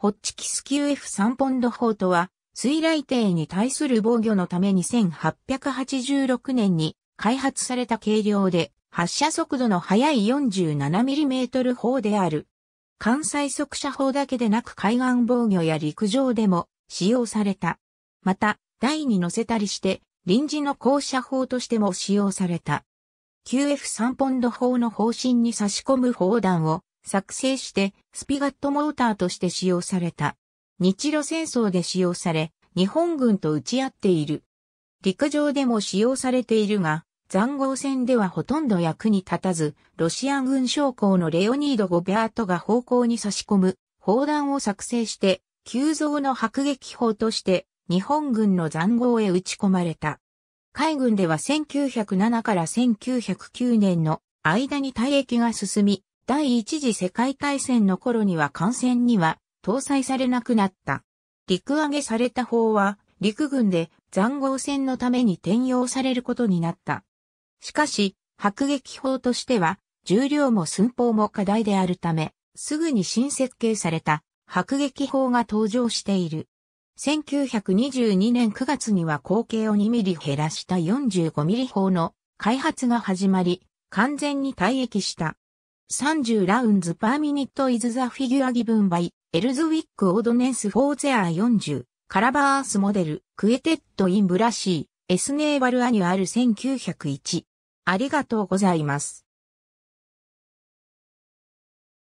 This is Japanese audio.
ホッチキス q F3 ポンド法とは、水雷艇に対する防御のために1886年に開発された軽量で、発射速度の速い 47mm 砲である。関西速射砲だけでなく海岸防御や陸上でも使用された。また、台に乗せたりして、臨時の降射砲としても使用された。QF3 ポンド砲の方針に差し込む砲弾を作成して、スピガットモーターとして使用された。日露戦争で使用され、日本軍と打ち合っている。陸上でも使用されているが、残壕戦ではほとんど役に立たず、ロシア軍将校のレオニード・ゴベアートが方向に差し込む砲弾を作成して、急増の迫撃砲として日本軍の残壕へ打ち込まれた。海軍では1907から1909年の間に退役が進み、第一次世界大戦の頃には艦船には搭載されなくなった。陸揚げされた砲は陸軍で残壕戦のために転用されることになった。しかし、迫撃砲としては重量も寸法も課題であるため、すぐに新設計された迫撃砲が登場している。1922年9月には口径を2ミリ減らした45ミリ砲の開発が始まり、完全に退役した。30ラウンズパーミニットイズザフィギュアギブンバイ、エルズウィックオードネスフォーゼア40、カラバースモデル、クエテッドインブラシー、エスネーバルアニュアル1901。ありがとうございます。